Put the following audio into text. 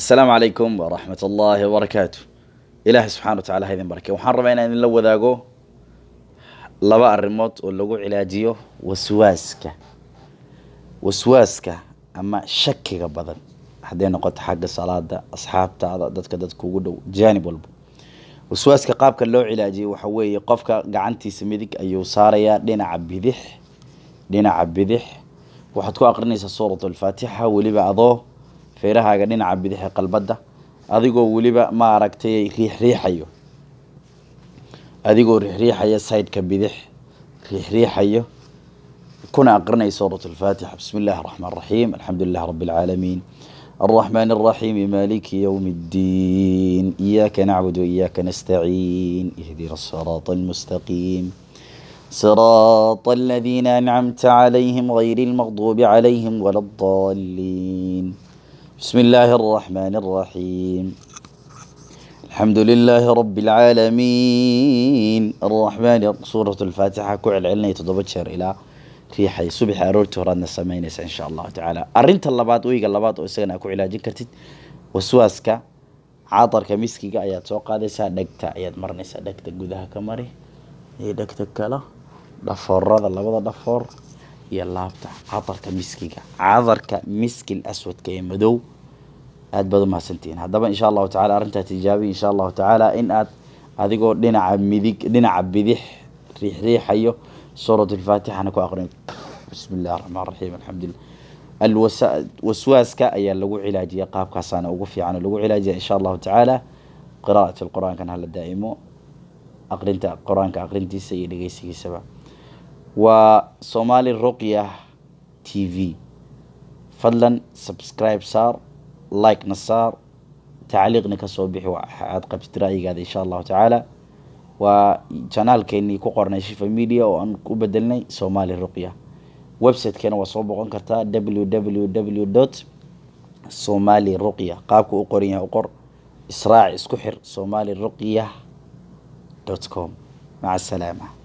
asalaamu calaykum waraxmat ullaahi wabarakaatu ilaahay subxana wa tacala ha idin barkay waxaan rabaa inaan idinla wadaago laba arrimood oo lagu cilaajiyo waswaaska waswaaska ama shakiga badan hadday noqoto xagga salaada asxaabtaada dadka dadka ugu dhow jaanib walba waswaaska qaabka loo cilaajiyay waxa weeye qofka gacantiisa midig ayuu saarayaa dhinaca bidix dhinaca bidix waxaad ku aqrinaysaa فيرها قدين عبده قلبده أديكو وليبا ما عرقتي ريح ريحيو أديكو ريح ريحيو سايد كبده ريح ريحيو كنا أقرني سورة الفاتحة بسم الله الرحمن الرحيم الحمد لله رب العالمين الرحمن الرحيم مالك يوم الدين إياك نعبد وإياك نستعين اهدنا الصراط المستقيم صراط الذين أنعمت عليهم غير المغضوب عليهم ولا الضالين بسم الله الرحمن الرحيم الحمد لله رب العالمين الرحمن سورة الفاتحة كعل علنا يتضبطشر إلى في حي صبح أرورت ورانا سمينة إن شاء الله تعالى أرنت اللبات ويق اللبات ويسينا كعلا جكرتت وسواسك عاطر كميسكي قاعد توقع ديسا دكتا قاعد مرنسا دكتا قدها كمري هي إيه دكتا كلا دفور رضا اللبات دفور iyo laabta cadarka miskiga cadarka miskil aswadka ee madow aad baad umahadsantihiin haddaba insha allahu tacala arrintaa tijaabi insha allahu tacaala in aad adigoo dhinaca midig dhinaca bidix riixriixayo suurat alfaatixana ku aqrin bismi illahi araxmaan raxiim alxamdulilah alwaswaaska ayaa lagu cilaajiya qaabkaasaana ugu fiican lagu cilaajiya insha allahu tacaala qiraa'at lqur-aankan hala daa'imo aqrinta qur-aanka aqrintiisa iyo dhegeysigiisaba waa somali ruqya t v fadlan subscribe saar likena saar tacliiqna ka soo bixi aad qabsatid ra'yigaada insha allahu tacaala waa janaalkeenii ku qornay shifa media oo aan u bedelnay somali ruqya websitekeena waa soo boqon kartaa w w w dot somali ruqya qaabka u qoran yahay u qor israac isku xir somali ruqya dot com maca asalaama